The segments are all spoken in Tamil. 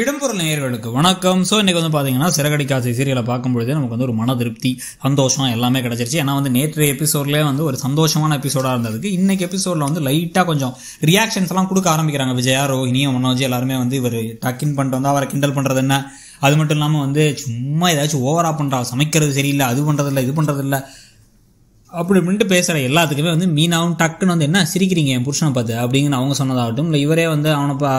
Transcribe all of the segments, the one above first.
இடம்பொருள் நேயர்களுக்கு வணக்கம் ஸோ இன்றைக்கி வந்து பார்த்தீங்கன்னா சிறகடி காசை சீரியலை பார்க்கும்பொழுது நமக்கு வந்து ஒரு மன திருப்தி சந்தோஷம் எல்லாமே கிடச்சிருச்சு ஏன்னா வந்து நேற்றைய எபிசோட்லேயே வந்து ஒரு சந்தோஷமான எபிசோடாக இருந்ததுக்கு இன்றைக்கி எபிசோடில் வந்து லைட்டாக கொஞ்சம் ரியாக்ஷன்ஸ்லாம் கொடுக்க ஆரம்பிக்கிறாங்க விஜயா இனியும் மனோஜ் எல்லாருமே வந்து இவர் டக்கின் பண்ணிட்டு வந்து அவரை கிண்டல் பண்ணுறது என்ன அது மட்டும் இல்லாமல் வந்து சும்மா ஏதாச்சும் ஓவராக பண்ணுறா சமைக்கிறது சரியில்லை அது பண்ணுறதில்ல இது பண்ணுறதில்ல அப்படி இப்படின்ட்டு பேசுகிற எல்லாத்துக்குமே வந்து மீனாவும் டக்குன்னு வந்து என்ன சிரிக்கிறீங்க என் புருஷனை பார்த்து அப்படின்னு அவங்க சொன்னதாகட்டும் இல்லை இவரே வந்து அவனை பா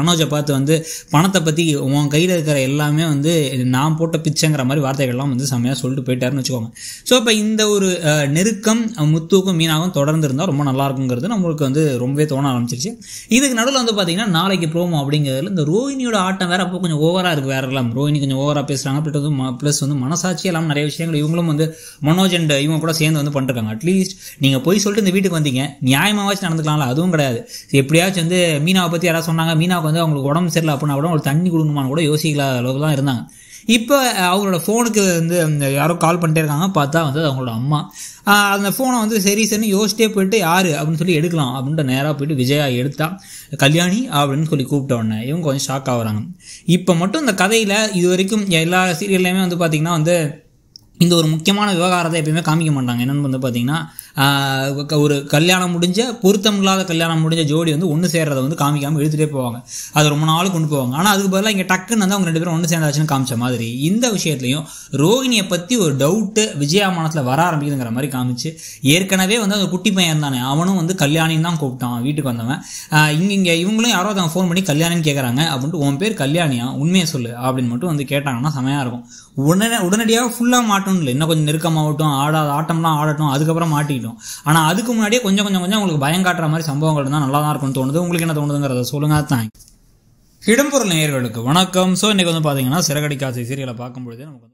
மனோஜை பார்த்து வந்து பணத்தை பற்றி உன் கையில் இருக்கிற எல்லாமே வந்து நான் போட்ட பிச்சைங்கிற மாதிரி வார்த்தைகள்லாம் வந்து செம்மையாக சொல்லிட்டு போயிட்டாருன்னு வச்சுக்கோங்க ஸோ இப்போ இந்த ஒரு நெருக்கம் முத்துவுக்கும் மீனாவும் தொடர்ந்து இருந்தால் ரொம்ப நல்லா இருக்குங்கிறது நம்மளுக்கு வந்து ரொம்பவே தோண ஆரம்பிச்சிருச்சு இதுக்கு நடுவில் வந்து பார்த்தீங்கன்னா நாளைக்கு ப்ரோமோ அப்படிங்கிறதுல இந்த ரோஹினியோட ஆட்டம் வேறு அப்போ கொஞ்சம் ஓவராக இருக்குது வேறு எல்லாம் ரோஹினி கொஞ்சம் ஓவராக பேசுகிறாங்க அப்படின்றது ப்ளஸ் வந்து மனசாட்சி எல்லாம் நிறைய விஷயங்கள் இவங்களும் வந்து மனோஜ் அண்ட் இவங்க கூட சேர்ந்து வந்து பண்ணுறாங்க பண்ணிருக்காங்க அட்லீஸ்ட் நீங்கள் போய் சொல்லிட்டு இந்த வீட்டுக்கு வந்தீங்க நியாயமாகவாச்சும் நடந்துக்கலாம்ல அதுவும் கிடையாது எப்படியாச்சும் வந்து மீனாவை பற்றி யாராவது சொன்னாங்க மீனாவுக்கு வந்து அவங்களுக்கு உடம்பு சரியில்லை அப்படின்னா கூட ஒரு தண்ணி கொடுக்கணுமான்னு கூட யோசிக்கலாத அளவுக்கு தான் இருந்தாங்க இப்போ அவங்களோட ஃபோனுக்கு வந்து அந்த யாரோ கால் பண்ணிட்டே இருக்காங்க பார்த்தா வந்து அவங்களோட அம்மா அந்த ஃபோனை வந்து சரி சரின்னு யோசிச்சிட்டே போயிட்டு யார் அப்படின்னு சொல்லி எடுக்கலாம் அப்படின்ட்டு நேராக போயிட்டு விஜயா எடுத்தால் கல்யாணி அப்படின்னு சொல்லி கூப்பிட்ட உடனே இவங்க கொஞ்சம் ஷாக் ஆகுறாங்க இப்போ மட்டும் இந்த கதையில் இது வரைக்கும் எல்லா சீரியல்லையுமே வந்து பார்த்திங்கன்னா வந்து இந்த ஒரு முக்கியமான விவகாரத்தை எப்பயுமே காமிக்க மாட்டாங்க என்னென்னு வந்து பார்த்திங்கன்னா ஒரு கல்யாணம் முடிஞ்ச பொருத்தம் இல்லாத கல்யாணம் முடிஞ்ச ஜோடி வந்து ஒன்று சேர்றத வந்து காமிக்காமல் எழுத்துட்டே போவாங்க அது ரொம்ப நாள் கொண்டு போவாங்க ஆனால் அதுக்கு பதிலாக இங்கே டக்குன்னு வந்து அவங்க ரெண்டு பேரும் ஒன்று சேர்ந்தாச்சுன்னு காமிச்ச மாதிரி இந்த விஷயத்துலையும் ரோஹிணியை பற்றி ஒரு டவுட்டு விஜயாமானத்தில் வர ஆரம்பிக்குதுங்கிற மாதிரி காமிச்சு ஏற்கனவே வந்து அந்த குட்டி பையன் தானே அவனும் வந்து கல்யாணின்னு தான் கூப்பிட்டான் வீட்டுக்கு வந்தவன் இங்கே இங்கே இவங்களும் யாரோ தான் ஃபோன் பண்ணி கல்யாணம்னு கேட்குறாங்க அப்படின்ட்டு உன் பேர் கல்யாணியா உண்மையை சொல்லு அப்படின்னு மட்டும் வந்து கேட்டாங்கன்னா செமையாக இருக்கும் உடனே உடனடியாக ஃபுல்லாக மாட்டணும் இல்லை இன்னும் கொஞ்சம் நெருக்கமாகட்டும் ஆடாத ஆட்டம்லாம் ஆடட்டும் அதுக்கப்புறம் மாட்டிக்கணும் ஆரம்பிக்கும் ஆனால் அதுக்கு முன்னாடியே கொஞ்சம் கொஞ்சம் கொஞ்சம் உங்களுக்கு பயம் காட்டுற மாதிரி சம்பவங்கள் இருந்தால் நல்லா தான் இருக்கும்னு தோணுது உங்களுக்கு என்ன தோணுதுங்கிறத சொல்லுங்க தேங்க்ஸ் இடம்பொருள் நேயர்களுக்கு வணக்கம் ஸோ இன்றைக்கி வந்து பார்த்தீங்கன்னா சிறகடிக்காசி சீரியலை பார்க்கும்பொழுதே நமக்கு